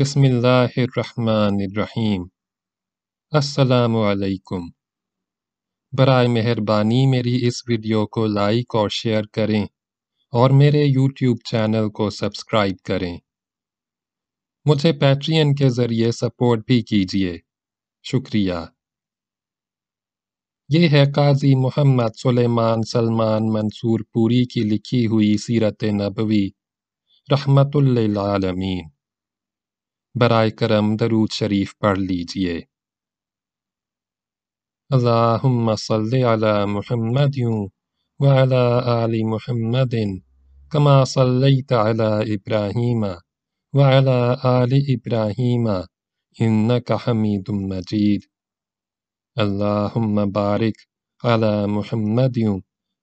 बसमीम् असलकुम बर मेहरबानी मेरी इस वीडियो को लाइक और शेयर करें और मेरे यूट्यूब चैनल को सब्सक्राइब करें मुझे पैट्रियन के ज़रिए सपोर्ट भी कीजिए शुक्रिया ये है काजी मोहम्मद सुलेमान सलमान मंसूर पूरी की लिखी हुई सीरत नबवी रहमतुल्लामीन बर करम दरूद शरीफ पढ़ लीजिए अल्लाहुम्मा सल्लि अला मुहम्मद व अला आलि मुहम्मदिन कमा सल्लैत अला इब्राहीम व अला आलि इब्राहीम इन्नका हमीदुम मजीद अल्लाहुम्मा बारिक अला मुहम्मद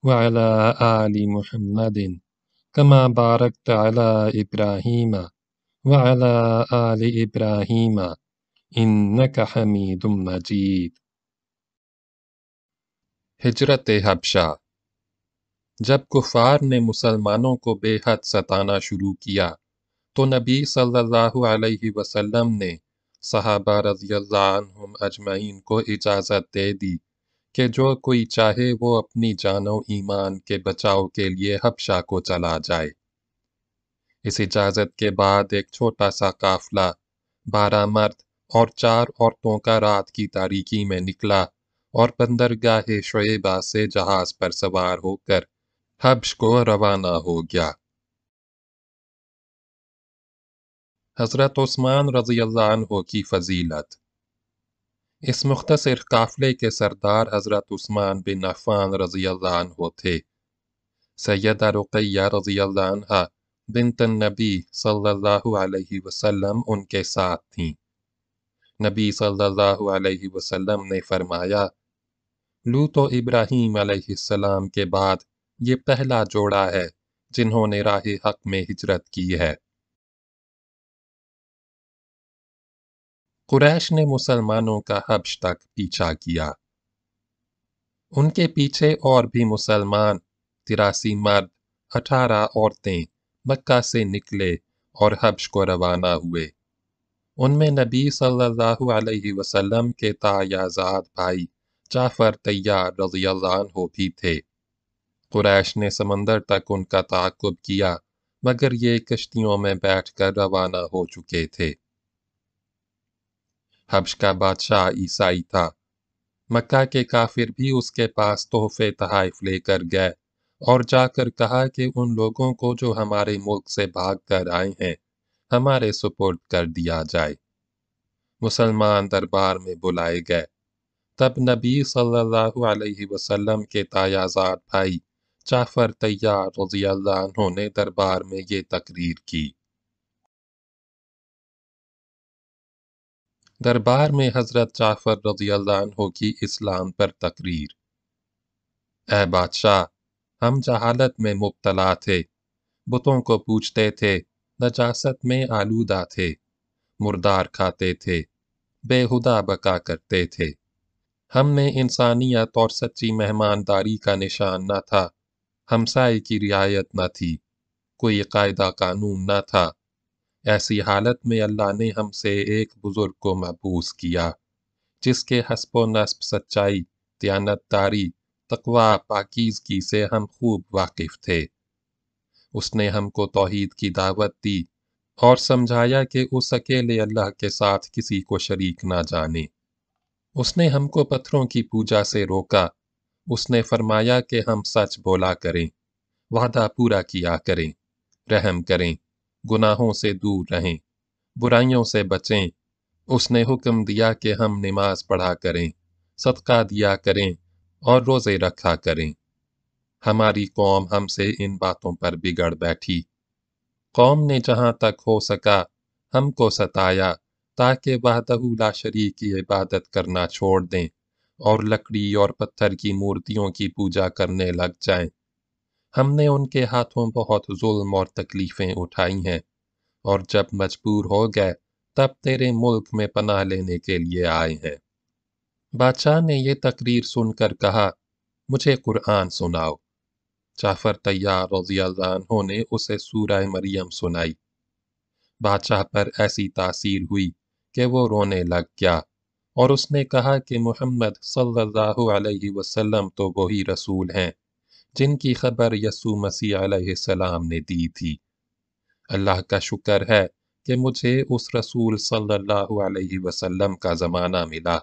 व अला आलि मुहम्मदिन कमा बारकत अला وعلى آل إبراهيم إنك حميد مجيد हिजरत हबशा जब कुफार ने मुसलमानों को बेहद सताना शुरू किया तो नबी सल्लल्लाहु अलैहि वसल्लम ने सहाबा रजील्लाम अजमैन को इजाज़त दे दी कि जो कोई चाहे वो अपनी जानो ईमान के बचाव के लिए हबशा को चला जाए इस इजाज़त के बाद एक छोटा सा काफला बारह मर्द और चार औरतों का रात की तारीकी में निकला और बंदरगाह शुएबा से जहाज पर सवार होकर हब्श को रवाना हो गया हज़रत उस्मान रजी अल्लाह की फजीलत इस मुख्तसर काफले के सरदार हज़रत उस्मान बिन अफ़ान रजी अल्लाह थे सैदा रुकैया रजी अल्लाह बिनतन नबी सल्लल्लाहु अलैहि वसल्लम उनके साथ थीं नबी सल्लल्लाहु अलैहि वसल्लम ने फरमाया लू तो इब्राहीम अलैहिस्सलाम के बाद ये पहला जोड़ा है जिन्होंने राह हक में हिजरत की है कुरैश ने मुसलमानों का हब्श तक पीछा किया उनके पीछे और भी मुसलमान तिरासी मर्द अठारह औरतें मक्का से निकले और हब्श को रवाना हुए उनमें नबी सल्लल्लाहु अलैहि वसल्लम के तायाजात भाई जाफ़र तैयार रजी हो भी थे कुरैश ने समंदर तक उनका ताकुब किया मगर ये कश्तियों में बैठकर रवाना हो चुके थे हब्श का बादशाह ईसाई था मक्का के काफिर भी उसके पास तोहफे तहाइफ लेकर गए और जाकर कहा कि उन लोगों को जो हमारे मुल्क से भाग कर आए हैं हमारे सपोर्ट कर दिया जाए मुसलमान दरबार में बुलाए गए तब नबी सल्लल्लाहु अलैहि वसल्लम के तायाजात भाई जाफर तैयार रजी अल्लाह ने दरबार में ये तकरीर की दरबार में हजरत जाफर रजी अल्लाह की इस्लाम पर तकरीर ए बादशाह हम जहालत में मुबतला थे बुतों को पूछते थे नजासत में आलूदा थे मुर्दार खाते थे बेहुदा बका करते थे हम में इंसानियत और सच्ची मेहमानदारी का निशान न था हमसाई की रियायत न थी कोई कायदा कानून न था ऐसी हालत में अल्लाह ने हमसे एक बुज़ुर्ग को महबूस किया जिसके हसब नस्ब सच्चाई दयानतदारी तकवा पाकिजगी से हम खूब वाकिफ थे उसने हमको तोहद की दावत दी और समझाया कि उस अकेले अल्लाह के साथ किसी को शरीक ना जाने उसने हमको पत्थरों की पूजा से रोका उसने फरमाया कि हम सच बोला करें वादा पूरा किया करें रहम करें गुनाहों से दूर रहें बुराइयों से बचें उसने हुक्म दिया कि हम नमाज पढ़ा करें सदका दिया करें और रोज़े रखा करें हमारी कौम हमसे इन बातों पर बिगड़ बैठी कौम ने जहाँ तक हो सका हमको सताया ताकि वाहदहूला शरीक की इबादत करना छोड़ दें और लकड़ी और पत्थर की मूर्तियों की पूजा करने लग जाए हमने उनके हाथों बहुत जुल्म और तकलीफ़ें उठाई हैं और जब मजबूर हो गए तब तेरे मुल्क में पनाह लेने के लिए आए हैं बादशाह ने यह तकरीर सुनकर कहा मुझे कुरान सुनाओ जाफर तैयार रजियाल्लाहों ने उसे सूरह मरियम सुनाई बादशाह पर ऐसी तासीर हुई कि वो रोने लग गया और उसने कहा कि मोहम्मद सल्लल्लाहु अलैहि वसल्लम तो वही रसूल हैं जिनकी खबर यसू मसीह सलाम ने दी थी अल्लाह का शुक्र है कि मुझे उस रसूल सल्लल्लाहु अलैहि वसल्लम का ज़माना मिला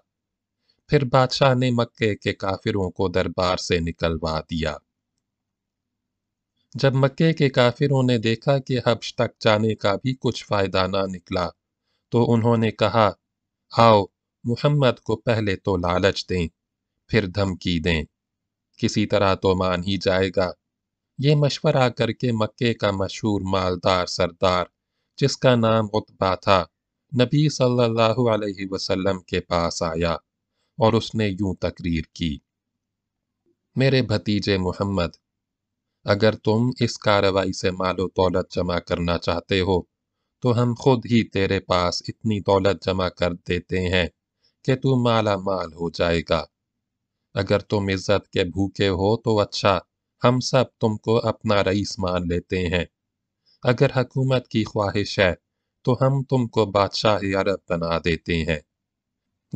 फिर बादशाह ने मक्के के काफिरों को दरबार से निकलवा दिया जब मक्के के काफिरों ने देखा कि हब्श तक जाने का भी कुछ फायदा ना निकला तो उन्होंने कहा आओ मुहम्मद को पहले तो लालच दें फिर धमकी दें किसी तरह तो मान ही जाएगा ये मशवरा करके मक्के का मशहूर मालदार सरदार जिसका नाम उतबा था नबी सल्लल्लाहु अलैहि वसल्लम के पास आया और उसने यूं तकरीर की मेरे भतीजे मोहम्मद अगर तुम इस कार्रवाई से मालो दौलत जमा करना चाहते हो तो हम खुद ही तेरे पास इतनी दौलत जमा कर देते हैं कि तू माला माल हो जाएगा अगर तुम इज्जत के भूखे हो तो अच्छा हम सब तुमको अपना रईस मान लेते हैं अगर हकूमत की ख्वाहिश है तो हम तुमको बादशाह अरब बना देते हैं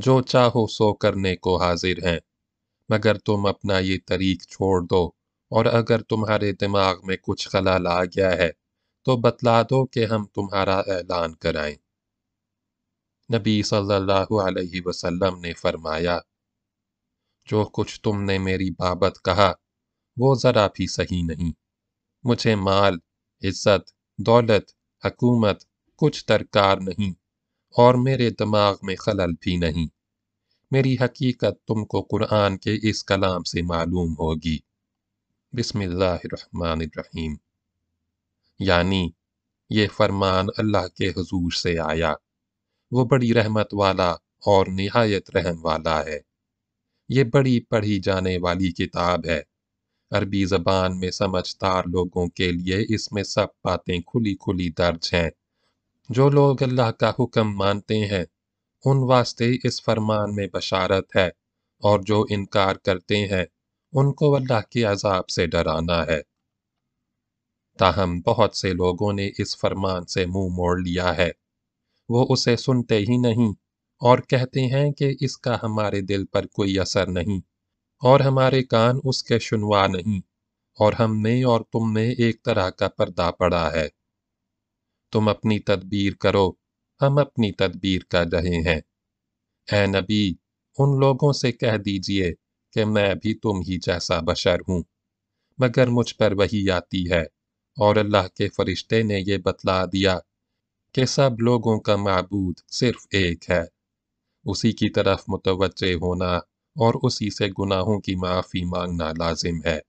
जो चाहो सो करने को हाजिर हैं मगर तुम अपना ये तरीक छोड़ दो और अगर तुम्हारे दिमाग में कुछ खलल आ गया है तो बतला दो कि हम तुम्हारा ऐलान कराएं नबी सल्लल्लाहु अलैहि वसल्लम ने फरमाया जो कुछ तुमने मेरी बाबत कहा वो ज़रा भी सही नहीं मुझे माल इज्जत दौलत हकूमत कुछ दरकार नहीं और मेरे दिमाग में खलल भी नहीं मेरी हकीकत तुमको कुरान के इस कलाम से मालूम होगी बिस्मिल्लाहिर्रहमानिर्रहीम यानी ये फरमान अल्लाह के हजूर से आया वो बड़ी रहमत वाला और नहायत रहम वाला है ये बड़ी पढ़ी जाने वाली किताब है अरबी ज़बान में समझदार लोगों के लिए इसमें सब बातें खुली खुली दर्ज हैं जो लोग अल्लाह का हुक्म मानते हैं उन वास्ते इस फरमान में बशारत है और जो इनकार करते हैं उनको अल्लाह के अजाब से डराना है ताहम बहुत से लोगों ने इस फरमान से मुंह मोड़ लिया है वो उसे सुनते ही नहीं और कहते हैं कि इसका हमारे दिल पर कोई असर नहीं और हमारे कान उसके सुनवा नहीं और हम में और तुम में एक तरह का पर्दा पड़ा है तुम अपनी तदबीर करो हम अपनी तदबीर कर रहे हैं ए नबी उन लोगों से कह दीजिए कि मैं भी तुम ही जैसा बशर हूँ मगर मुझ पर वही आती है और अल्लाह के फरिश्ते ने यह बतला दिया कि सब लोगों का मबूद सिर्फ एक है उसी की तरफ मुतवजह होना और उसी से गुनाहों की माफ़ी मांगना लाजिम है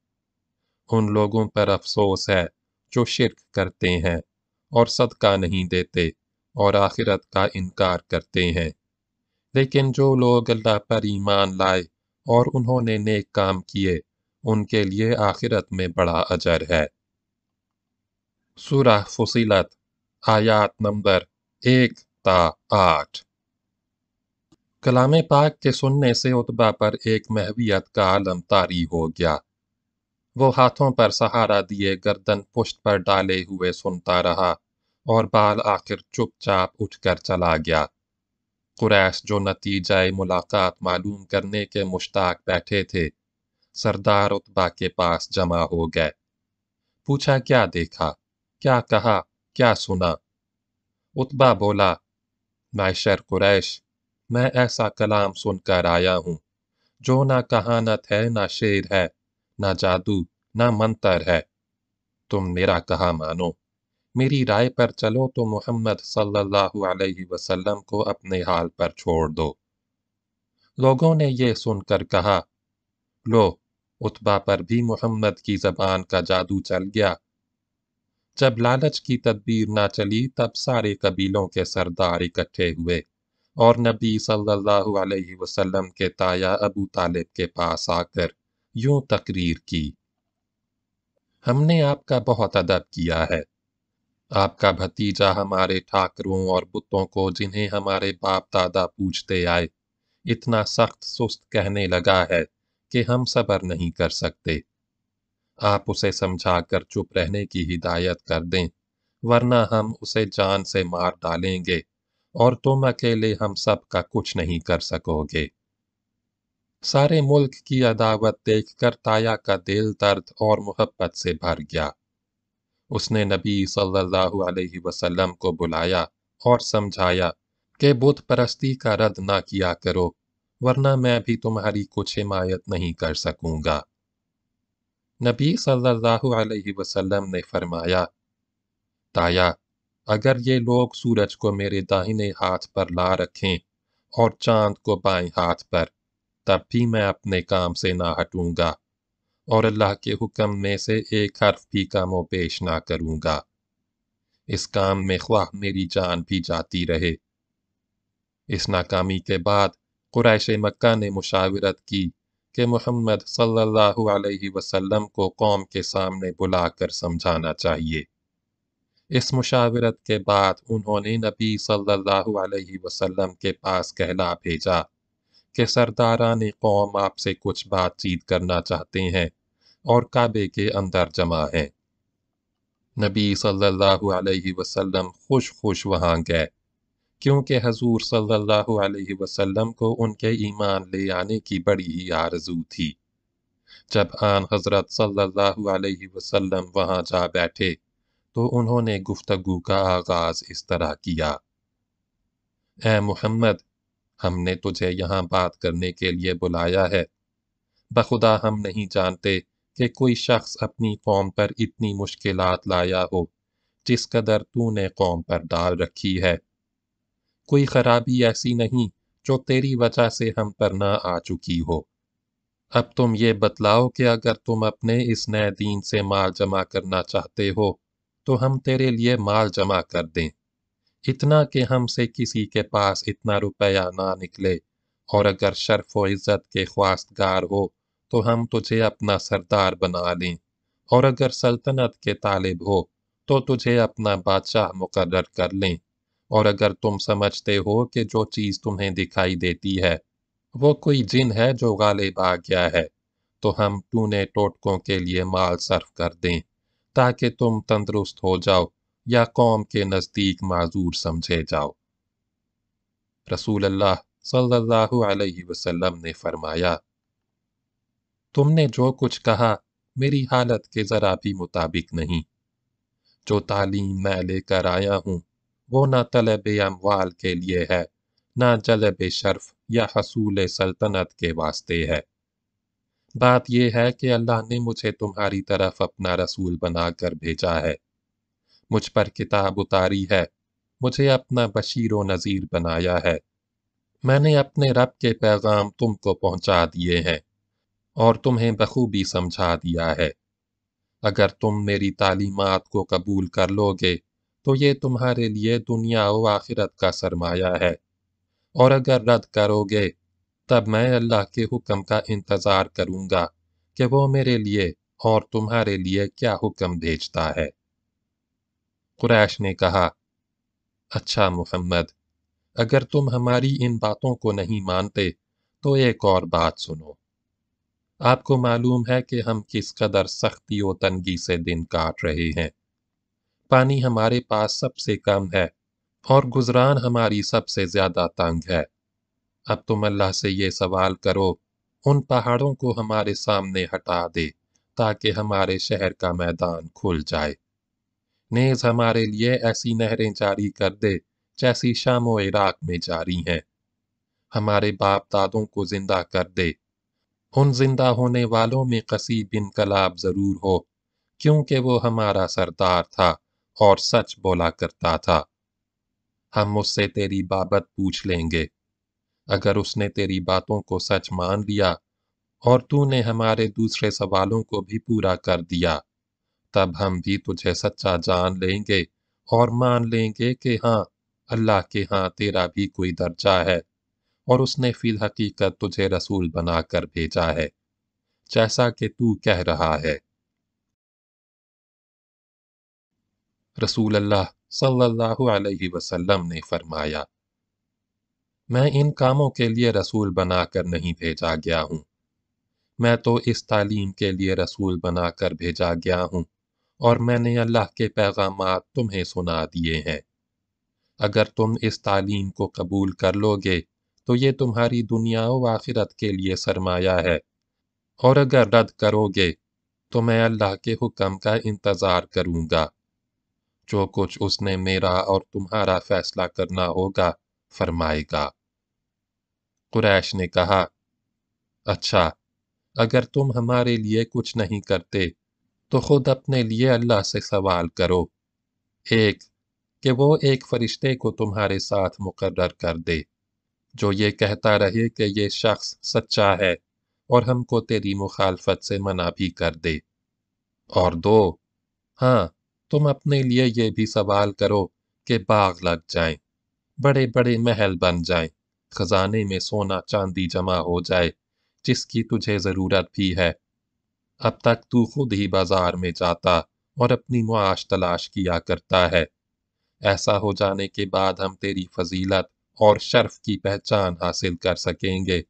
उन लोगों पर अफसोस है जो शिरक करते हैं और सदका नहीं देते और आखिरत का इनकार करते हैं लेकिन जो लोग अल्लाह पर ईमान लाए और उन्होंने नेक काम किए उनके लिए आखिरत में बड़ा अजर है सुरह फुसिलत आयात नंबर एक ता आठ कलाम पाक के सुनने से उतबा पर एक महवियत का आलम तारी हो गया वो हाथों पर सहारा दिए गर्दन पुष्ट पर डाले हुए सुनता रहा और बाल आखिर चुपचाप उठकर चला गया कुरैश जो नतीजा मुलाकात मालूम करने के मुश्ताक बैठे थे सरदार उतबा के पास जमा हो गए पूछा क्या देखा क्या कहा क्या सुना उतबा बोला शर कुरैश मैं ऐसा कलाम सुनकर आया हूँ जो ना कहानत है ना शेर है ना जादू ना मंतर है तुम मेरा कहा मानो मेरी राय पर चलो तो मोहम्मद सल्लल्लाहु अलैहि वसल्लम को अपने हाल पर छोड़ दो लोगों ने यह सुनकर कहा लो उतबा पर भी मोहम्मद की जबान का जादू चल गया जब लालच की तदबीर ना चली तब सारे कबीलों के सरदार इकट्ठे हुए और नबी सल्लल्लाहु अलैहि वसल्लम के ताया अबू तालिब के पास आकर यूं तकरीर की हमने आपका बहुत अदब किया है आपका भतीजा हमारे ठाकरों और बुतों को जिन्हें हमारे बाप दादा पूछते आए इतना सख्त सुस्त कहने लगा है कि हम सबर नहीं कर सकते आप उसे समझा कर चुप रहने की हिदायत कर दें वरना हम उसे जान से मार डालेंगे और तुम अकेले हम सब का कुछ नहीं कर सकोगे सारे मुल्क की अदावत देख कर ताया का दिल दर्द और मोहब्बत से भर गया उसने नबी सल्लल्लाहु अलैहि वसल्लम को बुलाया और समझाया कि बुध परस्ती का रद्द ना किया करो वरना मैं भी तुम्हारी कुछ हिमायत नहीं कर सकूंगा नबी सल्लल्लाहु अलैहि वसल्लम ने फरमाया ताया अगर ये लोग सूरज को मेरे दाहिने हाथ पर ला रखें और चांद को बाएं हाथ पर तब भी मैं अपने काम से ना हटूँगा और अल्लाह के हुक्म में से एक हर्फ भी कम व पेश ना करूँगा इस काम में ख्वाह मेरी जान भी जाती रहे इस नाकामी के बाद कुरैश मक्का ने मुशावरत की कि मोहम्मद सल्लल्लाहु अलैहि वसल्लम को कौम के सामने बुला कर समझाना चाहिए इस मुशावरत के बाद उन्होंने नबी सल्लल्लाहु अलैहि वसल्लम के पास कहला भेजा कि सरदारान कौम आपसे कुछ बातचीत करना चाहते हैं और काबे के अंदर जमा है नबी सल्लल्लाहु अलैहि वसल्लम खुश खुश वहाँ गए क्योंकि हजूर सल्लल्लाहु अलैहि वसल्लम को उनके ईमान ले आने की बड़ी ही आरजू थी जब आन हजरत सल्लल्लाहु अलैहि वसल्लम वहाँ जा बैठे तो उन्होंने गुफ्तगु का आगाज इस तरह किया ए मोहम्मद हमने तुझे यहाँ बात करने के लिए बुलाया है बखुदा हम नहीं जानते कि कोई शख्स अपनी कौम पर इतनी मुश्किल लाया हो जिस कदर तूने कौम पर डाल रखी है कोई खराबी ऐसी नहीं जो तेरी वजह से हम पर ना आ चुकी हो अब तुम ये बतलाओ कि अगर तुम अपने इस नए दीन से माल जमा करना चाहते हो तो हम तेरे लिए माल जमा कर दें इतना कि हमसे किसी के पास इतना रुपया ना निकले और अगर शर्फ व इज़्ज़त के ख्वास्तगार हो तो हम तुझे अपना सरदार बना लें और अगर सल्तनत के तालिब हो तो तुझे अपना बादशाह मुकर्र कर लें और अगर तुम समझते हो कि जो चीज़ तुम्हें दिखाई देती है वो कोई जिन है जो गालिब आ गया है तो हम टूने टोटकों के लिए माल सर्फ कर दें ताकि तुम तंदुरुस्त हो जाओ या कौम के नज़दीक माजूर समझे जाओ रसूल अल्लाह सल्लल्लाहु अलैहि वसल्लम ने फरमाया तुमने जो कुछ कहा मेरी हालत के ज़रा भी मुताबिक नहीं जो तालीम मैं लेकर आया हूँ वो ना तलब अमवाल के लिए है ना जलब शर्फ या हसूल सल्तनत के वास्ते है बात यह है कि अल्लाह ने मुझे तुम्हारी तरफ अपना रसूल बनाकर भेजा है मुझ पर किताब उतारी है मुझे अपना बशीर नज़ीर बनाया है मैंने अपने रब के पैगाम तुमको पहुंचा दिए हैं और तुम्हें बखूबी समझा दिया है अगर तुम मेरी तालीमत को कबूल कर लोगे तो ये तुम्हारे लिए दुनिया व आखिरत का सरमाया है और अगर रद्द करोगे तब मैं अल्लाह के हुक्म का इंतज़ार करूँगा कि वो मेरे लिए और तुम्हारे लिए क्या हुक्म भेजता है कुरैश ने कहा अच्छा मुहम्मद अगर तुम हमारी इन बातों को नहीं मानते तो एक और बात सुनो आपको मालूम है कि हम किस कदर सख्ती व तनगी से दिन काट रहे हैं पानी हमारे पास सबसे कम है और गुजरान हमारी सबसे ज्यादा तंग है अब तुम अल्लाह से ये सवाल करो उन पहाड़ों को हमारे सामने हटा दे ताकि हमारे शहर का मैदान खुल जाए नेज हमारे लिए ऐसी नहरें जारी कर दे जैसी शाम व इराक में जारी हैं हमारे बाप दादों को जिंदा कर दे उन जिंदा होने वालों में कसीब कलाब ज़रूर हो क्योंकि वो हमारा सरदार था और सच बोला करता था हम उससे तेरी बाबत पूछ लेंगे अगर उसने तेरी बातों को सच मान लिया और तूने हमारे दूसरे सवालों को भी पूरा कर दिया तब हम भी तुझे सच्चा जान लेंगे और मान लेंगे कि हाँ अल्लाह के हाँ तेरा भी कोई दर्जा है और उसने फिर हकीकत तुझे रसूल बना कर भेजा है जैसा कि तू कह रहा है रसूल अल्लाह सल्लल्लाहु अलैहि वसल्लम ने फरमाया मैं इन कामों के लिए रसूल बना कर नहीं भेजा गया हूँ मैं तो इस तालीम के लिए रसूल बनाकर भेजा गया हूँ और मैंने अल्लाह के पैगाम तुम्हें सुना दिए हैं अगर तुम इस तालीम को कबूल कर लोगे तो ये तुम्हारी दुनिया व आखिरत के लिए सरमाया है और अगर रद्द करोगे तो मैं अल्लाह के हुक्म का इंतज़ार करूँगा जो कुछ उसने मेरा और तुम्हारा फैसला करना होगा फरमाएगा कुरैश ने कहा अच्छा अगर तुम हमारे लिए कुछ नहीं करते तो खुद अपने लिए अल्लाह से सवाल करो एक कि वो एक फ़रिश्ते को तुम्हारे साथ मुकर्र कर दे जो ये कहता रहे कि ये शख्स सच्चा है और हमको तेरी मुखालफत से मना भी कर दे और दो हाँ तुम अपने लिए ये भी सवाल करो कि बाग लग जाए बड़े बड़े महल बन जाए खजाने में सोना चांदी जमा हो जाए जिसकी तुझे ज़रूरत भी है अब तक तू खुद ही बाजार में जाता और अपनी मुआश तलाश किया करता है ऐसा हो जाने के बाद हम तेरी फजीलत और शर्फ की पहचान हासिल कर सकेंगे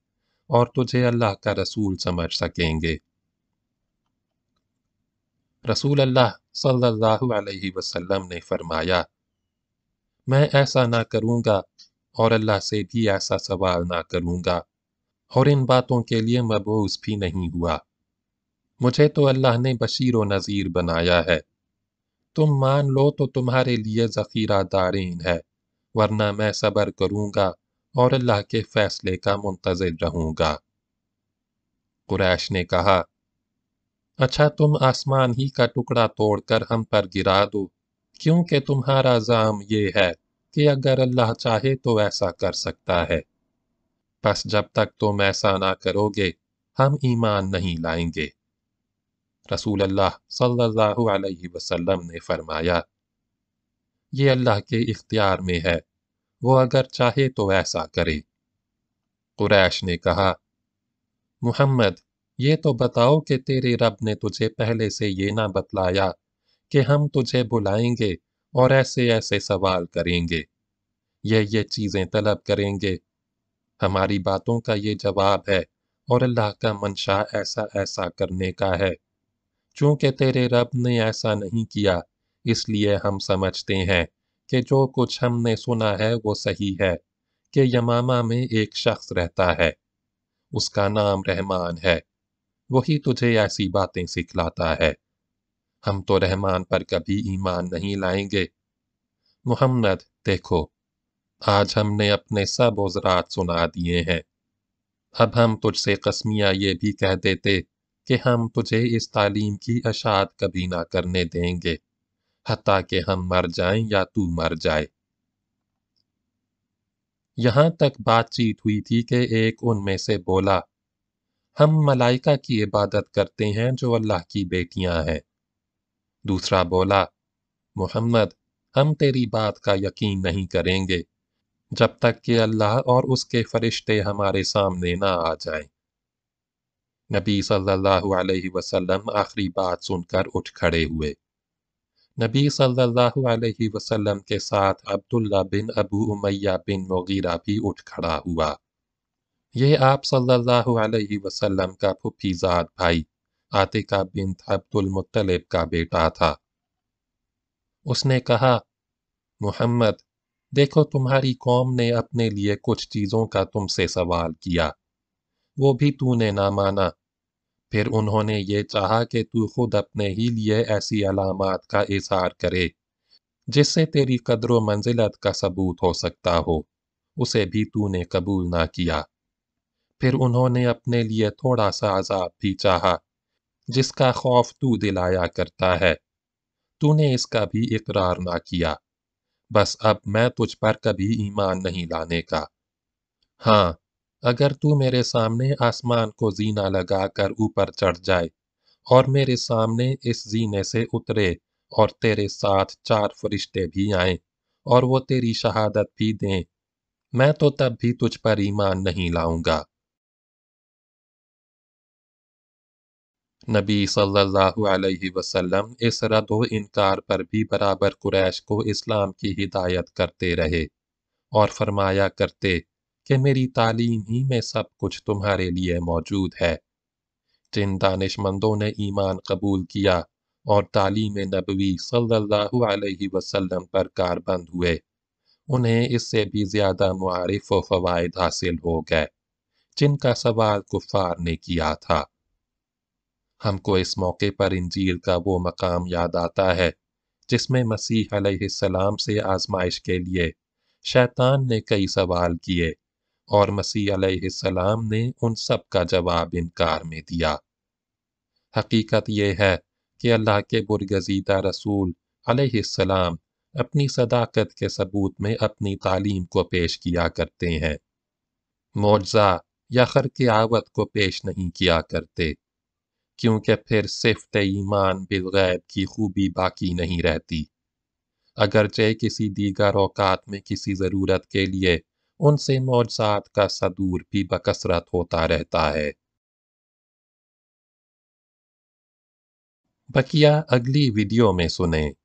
और तुझे अल्लाह का रसूल समझ सकेंगे रसूल अल्लाह सल्लल्लाहु अलैहि वसल्लम ने फरमाया मैं ऐसा ना करूँगा और अल्लाह से भी ऐसा सवाल ना करूँगा और इन बातों के लिए मबूस भी नहीं हुआ मुझे तो अल्लाह ने बशीर व नज़ीर बनाया है तुम मान लो तो तुम्हारे लिए ज़ख़ीरा दारीन है वरना मैं सबर करूँगा और अल्लाह के फ़ैसले का मुंतज़र रहूँगा कुरैश ने कहा अच्छा तुम आसमान ही का टुकड़ा तोड़कर हम पर गिरा दो क्योंकि तुम्हारा जाम ये है कि अगर अल्लाह चाहे तो ऐसा कर सकता है बस जब तक तुम ऐसा ना करोगे हम ईमान नहीं लाएंगे रसूल अल्लाह सल्लल्लाहु अलैहि वसल्लम ने फरमाया ये अल्लाह के इख्तियार में है वो अगर चाहे तो ऐसा करे कुरैश ने कहा मुहम्मद ये तो बताओ कि तेरे रब ने तुझे पहले से ये ना बतलाया कि हम तुझे बुलाएंगे और ऐसे ऐसे सवाल करेंगे ये ये चीज़ें तलब करेंगे हमारी बातों का ये जवाब है और अल्लाह का मंशा ऐसा ऐसा करने का है चूंकि तेरे रब ने ऐसा नहीं किया इसलिए हम समझते हैं कि जो कुछ हमने सुना है वो सही है कि यमामा में एक शख्स रहता है उसका नाम रहमान है वही तुझे ऐसी बातें सिखलाता है हम तो रहमान पर कभी ईमान नहीं लाएंगे मुहम्मद देखो आज हमने अपने सब उजरात सुना दिए हैं अब हम तुझसे कसमिया ये भी कह देते कि हम तुझे इस तालीम की अशात कभी ना करने देंगे हती कि हम मर जाए या तू मर जाए यहाँ तक बातचीत हुई थी कि एक उनमें से बोला हम मलाइका की इबादत करते हैं जो अल्लाह की बेटियां हैं दूसरा बोला मोहम्मद हम तेरी बात का यकीन नहीं करेंगे जब तक कि अल्लाह और उसके फरिश्ते हमारे सामने ना आ जाए नबी सल्लल्लाहु अलैहि वसल्लम आखिरी बात सुनकर उठ खड़े हुए नबी सल्लल्लाहु अलैहि वसल्लम के साथ अब्दुल्ला बिन अबू उमैया बिन मोगीरा भी उठ खड़ा हुआ ये आप सल्लल्लाहु अलैहि वसल्लम का फुफीजाद भाई आतिका बिन अब्दुल मुत्तलिब का बेटा था उसने कहा मोहम्मद देखो तुम्हारी कौम ने अपने लिए कुछ चीज़ों का तुमसे सवाल किया वो भी तूने ना माना फिर उन्होंने ये चाहा कि तू खुद अपने ही लिए ऐसी अलामत का इजहार करे जिससे तेरी कदर मंजिलत का सबूत हो सकता हो उसे भी तूने कबूल ना किया फिर उन्होंने अपने लिए थोड़ा सा अजाब भी चाहा जिसका खौफ तू दिलाया करता है तूने इसका भी इकरार ना किया बस अब मैं तुझ पर कभी ईमान नहीं लाने का हाँ अगर तू मेरे सामने आसमान को जीना लगाकर ऊपर चढ़ जाए और मेरे सामने इस जीने से उतरे और तेरे साथ चार फरिश्ते भी आए और वो तेरी शहादत भी दें मैं तो तब भी तुझ पर ईमान नहीं लाऊंगा नबी सल्लल्लाहु अलैहि वसल्लम इस रद व इनकार पर भी बराबर कुरैश को इस्लाम की हिदायत करते रहे और फरमाया करते कि मेरी तालीम ही में सब कुछ तुम्हारे लिए मौजूद है जिन दानिशमंदों ने ईमान कबूल किया और तालीम नबवी सल्लल्लाहु अलैहि वसल्लम पर कारबंद हुए उन्हें इससे भी ज़्यादा मारफ व फ़वाद हासिल हो गए जिनका सवाल कुफार ने किया था हमको इस मौके पर इंजील का वो मकाम याद आता है जिसमें मसीह सलाम से आजमाइश के लिए शैतान ने कई सवाल किए और मसीह अलैहिस्सलाम ने उन सब का जवाब इनकार में दिया हकीकत यह है कि अल्लाह के बुरगजीदा रसूल अलैहिस्सलाम अपनी सदाकत के सबूत में अपनी तालीम को पेश किया करते हैं मौजजा या खर की आवत को पेश नहीं किया करते क्योंकि फिर सिफत ईमान बिलगैब की खूबी बाकी नहीं रहती अगरचे किसी दीगर अवकात में किसी ज़रूरत के लिए उनसे मौजात का सदूर भी बकसरत होता रहता है बकिया अगली वीडियो में सुने